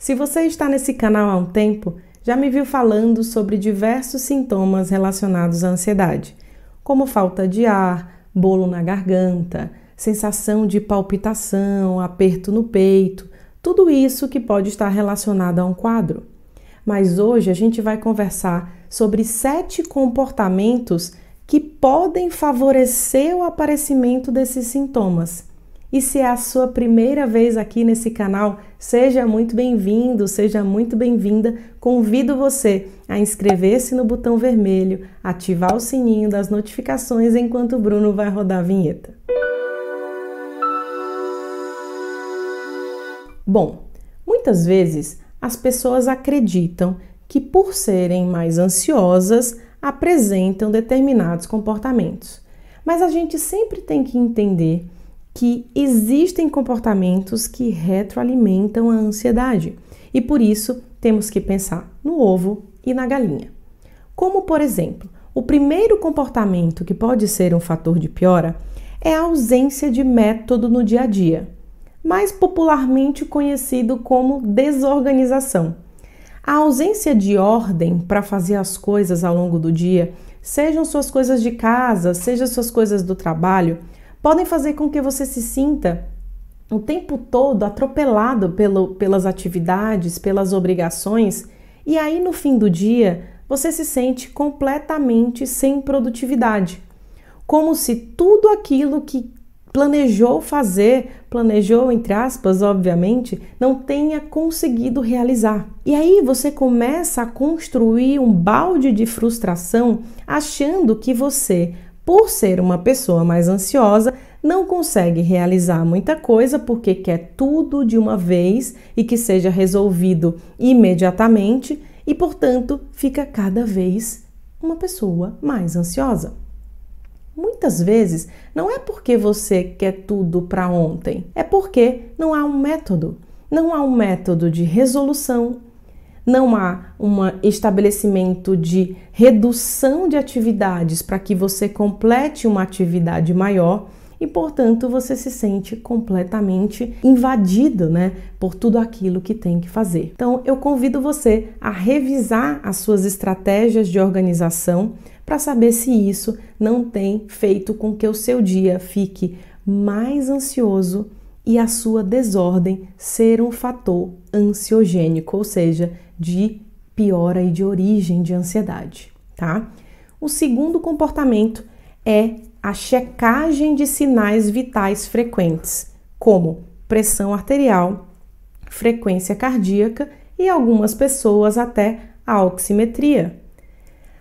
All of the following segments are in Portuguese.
Se você está nesse canal há um tempo, já me viu falando sobre diversos sintomas relacionados à ansiedade, como falta de ar, bolo na garganta, sensação de palpitação, aperto no peito, tudo isso que pode estar relacionado a um quadro. Mas hoje a gente vai conversar sobre sete comportamentos que podem favorecer o aparecimento desses sintomas. E se é a sua primeira vez aqui nesse canal, seja muito bem-vindo, seja muito bem-vinda. Convido você a inscrever-se no botão vermelho, ativar o sininho das notificações enquanto o Bruno vai rodar a vinheta. Bom, muitas vezes as pessoas acreditam que por serem mais ansiosas apresentam determinados comportamentos. Mas a gente sempre tem que entender que existem comportamentos que retroalimentam a ansiedade e por isso temos que pensar no ovo e na galinha. Como, por exemplo, o primeiro comportamento que pode ser um fator de piora é a ausência de método no dia a dia, mais popularmente conhecido como desorganização. A ausência de ordem para fazer as coisas ao longo do dia, sejam suas coisas de casa, sejam suas coisas do trabalho, podem fazer com que você se sinta o tempo todo atropelado pelo, pelas atividades, pelas obrigações, e aí no fim do dia você se sente completamente sem produtividade. Como se tudo aquilo que planejou fazer, planejou entre aspas, obviamente, não tenha conseguido realizar. E aí você começa a construir um balde de frustração achando que você por ser uma pessoa mais ansiosa, não consegue realizar muita coisa porque quer tudo de uma vez e que seja resolvido imediatamente e, portanto, fica cada vez uma pessoa mais ansiosa. Muitas vezes não é porque você quer tudo para ontem, é porque não há um método. Não há um método de resolução não há um estabelecimento de redução de atividades para que você complete uma atividade maior e, portanto, você se sente completamente invadido, né, por tudo aquilo que tem que fazer. Então, eu convido você a revisar as suas estratégias de organização para saber se isso não tem feito com que o seu dia fique mais ansioso e a sua desordem ser um fator ansiogênico, ou seja, de piora e de origem de ansiedade, tá? O segundo comportamento é a checagem de sinais vitais frequentes, como pressão arterial, frequência cardíaca e algumas pessoas até a oximetria.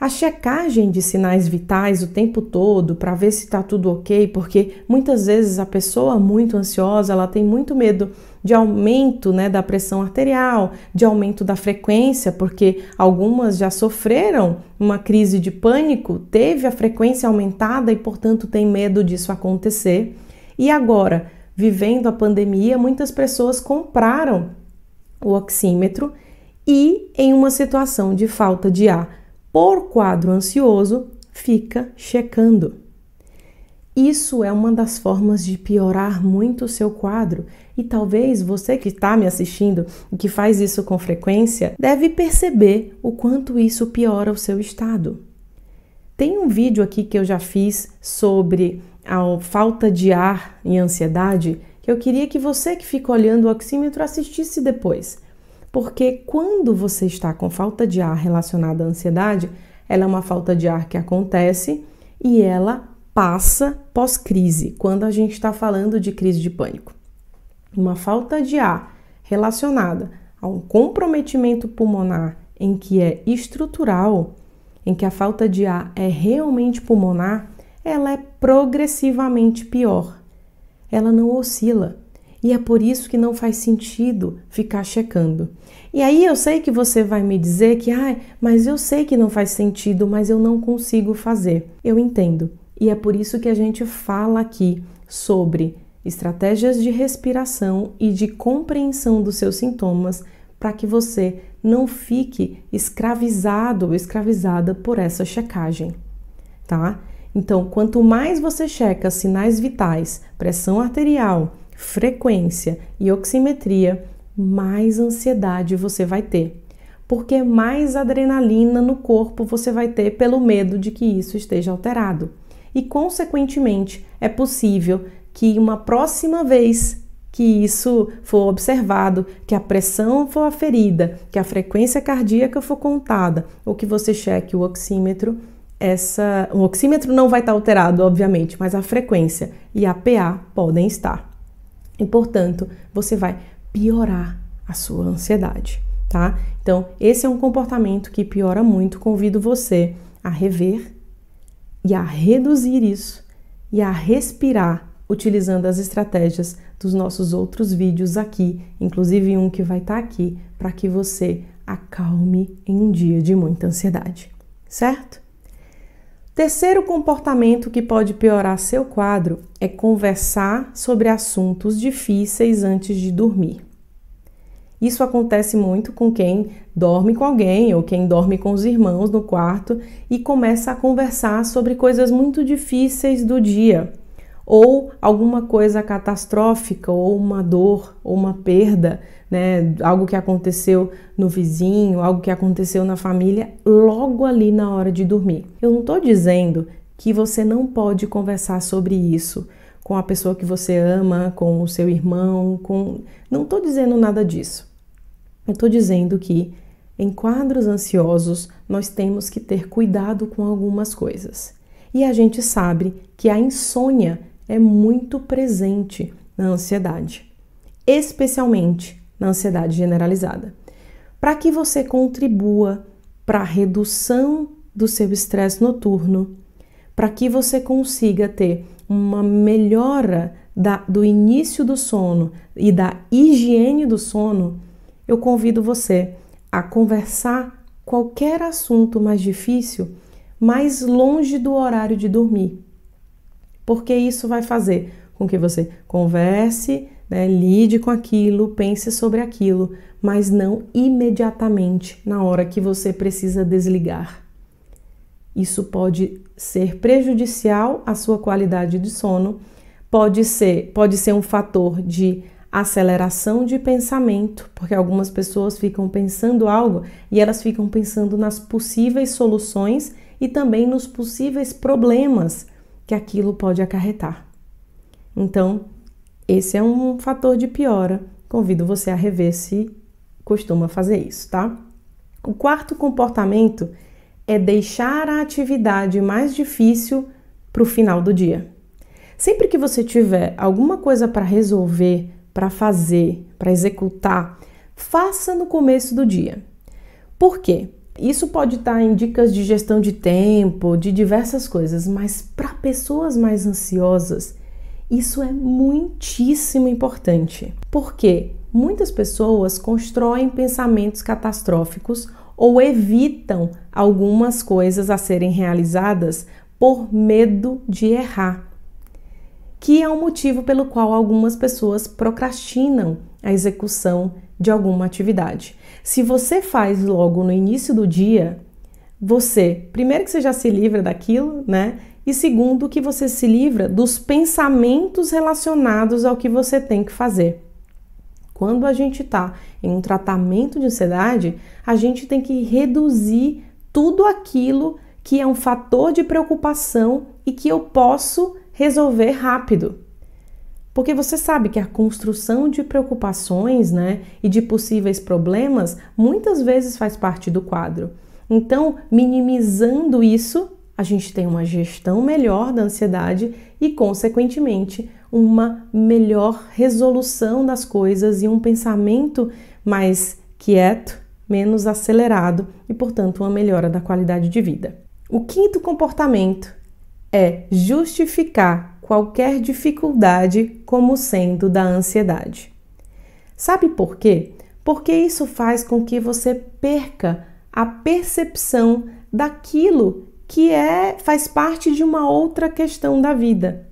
A checagem de sinais vitais o tempo todo para ver se está tudo ok, porque muitas vezes a pessoa muito ansiosa ela tem muito medo de aumento né, da pressão arterial, de aumento da frequência, porque algumas já sofreram uma crise de pânico, teve a frequência aumentada e, portanto, tem medo disso acontecer. E agora, vivendo a pandemia, muitas pessoas compraram o oxímetro e, em uma situação de falta de ar por quadro ansioso, fica checando. Isso é uma das formas de piorar muito o seu quadro, e talvez você que está me assistindo e que faz isso com frequência deve perceber o quanto isso piora o seu estado. Tem um vídeo aqui que eu já fiz sobre a falta de ar e ansiedade que eu queria que você que fica olhando o oxímetro assistisse depois porque quando você está com falta de ar relacionada à ansiedade, ela é uma falta de ar que acontece e ela passa pós-crise, quando a gente está falando de crise de pânico. Uma falta de ar relacionada a um comprometimento pulmonar em que é estrutural, em que a falta de ar é realmente pulmonar, ela é progressivamente pior. Ela não oscila. E é por isso que não faz sentido ficar checando. E aí eu sei que você vai me dizer que, ah, mas eu sei que não faz sentido, mas eu não consigo fazer. Eu entendo. E é por isso que a gente fala aqui sobre estratégias de respiração e de compreensão dos seus sintomas para que você não fique escravizado ou escravizada por essa checagem, tá? Então, quanto mais você checa sinais vitais, pressão arterial, frequência e oximetria, mais ansiedade você vai ter. Porque mais adrenalina no corpo você vai ter pelo medo de que isso esteja alterado. E, consequentemente, é possível que uma próxima vez que isso for observado, que a pressão for aferida, que a frequência cardíaca for contada, ou que você cheque o oxímetro, essa, o oxímetro não vai estar alterado, obviamente, mas a frequência e a PA podem estar. E, portanto, você vai piorar a sua ansiedade, tá? Então, esse é um comportamento que piora muito. Convido você a rever e a reduzir isso e a respirar utilizando as estratégias dos nossos outros vídeos aqui, inclusive um que vai estar tá aqui para que você acalme em um dia de muita ansiedade, certo? Terceiro comportamento que pode piorar seu quadro é conversar sobre assuntos difíceis antes de dormir. Isso acontece muito com quem dorme com alguém ou quem dorme com os irmãos no quarto e começa a conversar sobre coisas muito difíceis do dia, ou alguma coisa catastrófica, ou uma dor, ou uma perda, né? Algo que aconteceu no vizinho, algo que aconteceu na família, logo ali na hora de dormir. Eu não estou dizendo que você não pode conversar sobre isso com a pessoa que você ama, com o seu irmão, com. Não estou dizendo nada disso. Eu estou dizendo que em quadros ansiosos nós temos que ter cuidado com algumas coisas. E a gente sabe que a insônia é muito presente na ansiedade, especialmente na ansiedade generalizada. Para que você contribua para a redução do seu estresse noturno, para que você consiga ter uma melhora da, do início do sono e da higiene do sono, eu convido você a conversar qualquer assunto mais difícil mais longe do horário de dormir porque isso vai fazer com que você converse, né, lide com aquilo, pense sobre aquilo, mas não imediatamente na hora que você precisa desligar. Isso pode ser prejudicial à sua qualidade de sono, pode ser, pode ser um fator de aceleração de pensamento, porque algumas pessoas ficam pensando algo e elas ficam pensando nas possíveis soluções e também nos possíveis problemas que aquilo pode acarretar. Então, esse é um fator de piora. Convido você a rever se costuma fazer isso, tá? O quarto comportamento é deixar a atividade mais difícil para o final do dia. Sempre que você tiver alguma coisa para resolver, para fazer, para executar, faça no começo do dia. Por quê? Isso pode estar tá em dicas de gestão de tempo, de diversas coisas, mas para pessoas mais ansiosas, isso é muitíssimo importante. Porque muitas pessoas constroem pensamentos catastróficos ou evitam algumas coisas a serem realizadas por medo de errar que é o um motivo pelo qual algumas pessoas procrastinam a execução de alguma atividade. Se você faz logo no início do dia, você, primeiro que você já se livra daquilo, né? E segundo que você se livra dos pensamentos relacionados ao que você tem que fazer. Quando a gente está em um tratamento de ansiedade, a gente tem que reduzir tudo aquilo que é um fator de preocupação e que eu posso resolver rápido. Porque você sabe que a construção de preocupações né, e de possíveis problemas muitas vezes faz parte do quadro. Então, minimizando isso, a gente tem uma gestão melhor da ansiedade e, consequentemente, uma melhor resolução das coisas e um pensamento mais quieto, menos acelerado e, portanto, uma melhora da qualidade de vida. O quinto comportamento é justificar qualquer dificuldade como sendo da ansiedade. Sabe por quê? Porque isso faz com que você perca a percepção daquilo que é faz parte de uma outra questão da vida.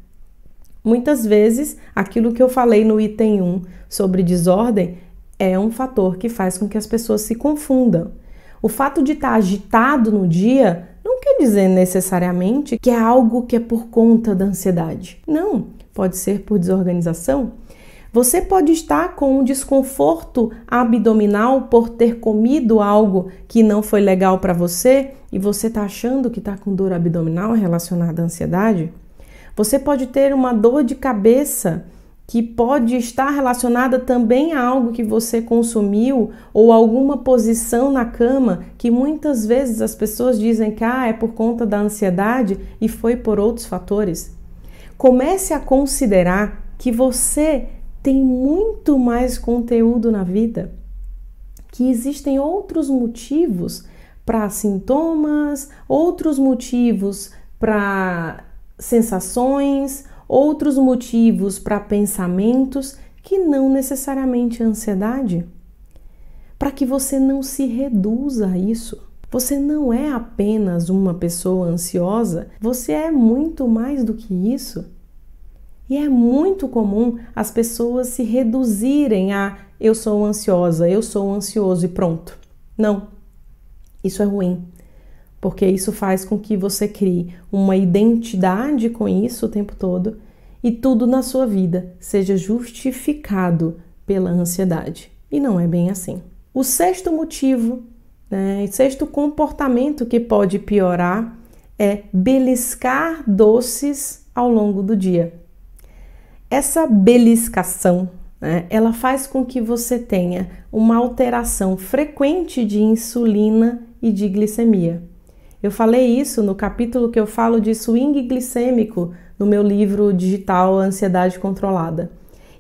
Muitas vezes, aquilo que eu falei no item 1 sobre desordem é um fator que faz com que as pessoas se confundam. O fato de estar agitado no dia não quer dizer necessariamente que é algo que é por conta da ansiedade. Não, pode ser por desorganização. Você pode estar com um desconforto abdominal por ter comido algo que não foi legal para você e você está achando que está com dor abdominal relacionada à ansiedade. Você pode ter uma dor de cabeça que pode estar relacionada também a algo que você consumiu ou alguma posição na cama que muitas vezes as pessoas dizem que ah, é por conta da ansiedade e foi por outros fatores. Comece a considerar que você tem muito mais conteúdo na vida, que existem outros motivos para sintomas, outros motivos para sensações, outros motivos para pensamentos que não necessariamente ansiedade? Para que você não se reduza a isso. Você não é apenas uma pessoa ansiosa, você é muito mais do que isso. E é muito comum as pessoas se reduzirem a eu sou ansiosa, eu sou ansioso e pronto. Não. Isso é ruim porque isso faz com que você crie uma identidade com isso o tempo todo e tudo na sua vida seja justificado pela ansiedade. E não é bem assim. O sexto motivo, né, sexto comportamento que pode piorar é beliscar doces ao longo do dia. Essa beliscação, né, ela faz com que você tenha uma alteração frequente de insulina e de glicemia. Eu falei isso no capítulo que eu falo de swing glicêmico no meu livro digital Ansiedade Controlada.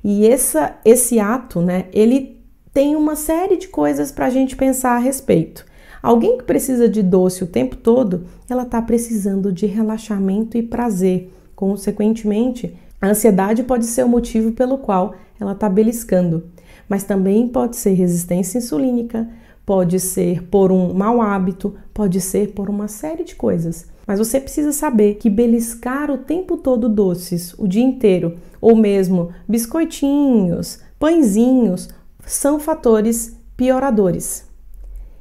E essa, esse ato, né, ele tem uma série de coisas para a gente pensar a respeito. Alguém que precisa de doce o tempo todo, ela está precisando de relaxamento e prazer. Consequentemente, a ansiedade pode ser o motivo pelo qual ela está beliscando, mas também pode ser resistência insulínica, pode ser por um mau hábito, pode ser por uma série de coisas. Mas você precisa saber que beliscar o tempo todo doces, o dia inteiro, ou mesmo biscoitinhos, pãezinhos, são fatores pioradores.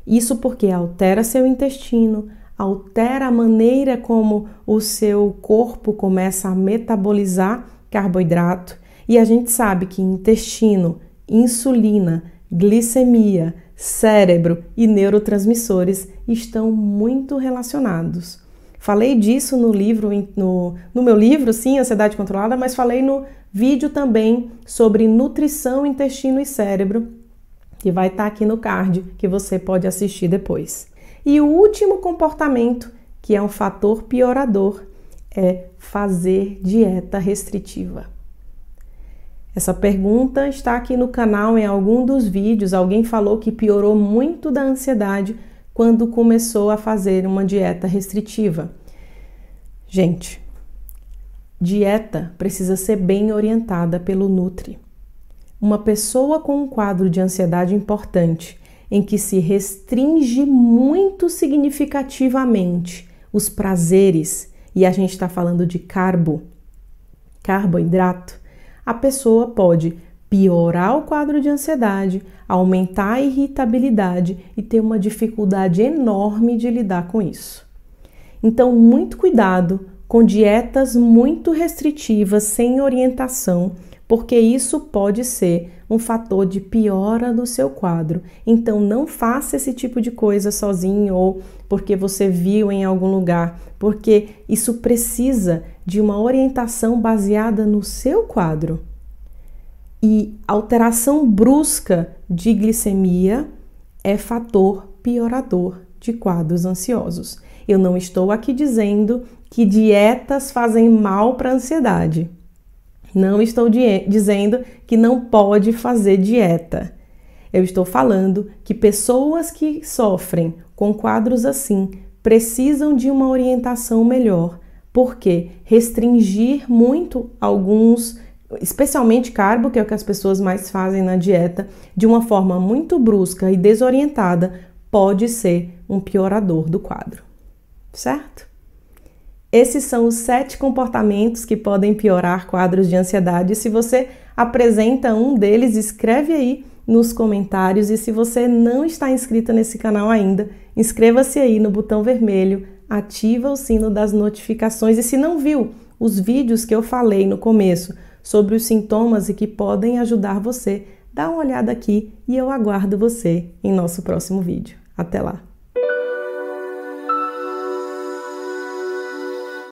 Isso porque altera seu intestino, altera a maneira como o seu corpo começa a metabolizar carboidrato, e a gente sabe que intestino, insulina glicemia, cérebro e neurotransmissores estão muito relacionados. Falei disso no livro, no, no, meu livro, sim, Ansiedade Controlada, mas falei no vídeo também sobre nutrição, intestino e cérebro, que vai estar tá aqui no card, que você pode assistir depois. E o último comportamento, que é um fator piorador, é fazer dieta restritiva. Essa pergunta está aqui no canal em algum dos vídeos. Alguém falou que piorou muito da ansiedade quando começou a fazer uma dieta restritiva. Gente, dieta precisa ser bem orientada pelo Nutri. Uma pessoa com um quadro de ansiedade importante, em que se restringe muito significativamente os prazeres, e a gente está falando de carbo, carboidrato a pessoa pode piorar o quadro de ansiedade, aumentar a irritabilidade e ter uma dificuldade enorme de lidar com isso. Então, muito cuidado com dietas muito restritivas sem orientação porque isso pode ser um fator de piora do seu quadro. Então não faça esse tipo de coisa sozinho ou porque você viu em algum lugar, porque isso precisa de uma orientação baseada no seu quadro. E alteração brusca de glicemia é fator piorador de quadros ansiosos. Eu não estou aqui dizendo que dietas fazem mal para a ansiedade. Não estou dizendo que não pode fazer dieta. Eu estou falando que pessoas que sofrem com quadros assim precisam de uma orientação melhor, porque restringir muito alguns, especialmente carbo, que é o que as pessoas mais fazem na dieta, de uma forma muito brusca e desorientada, pode ser um piorador do quadro, certo? Esses são os sete comportamentos que podem piorar quadros de ansiedade. Se você apresenta um deles, escreve aí nos comentários. E se você não está inscrita nesse canal ainda, inscreva-se aí no botão vermelho, ativa o sino das notificações. E se não viu os vídeos que eu falei no começo sobre os sintomas e que podem ajudar você, dá uma olhada aqui e eu aguardo você em nosso próximo vídeo. Até lá!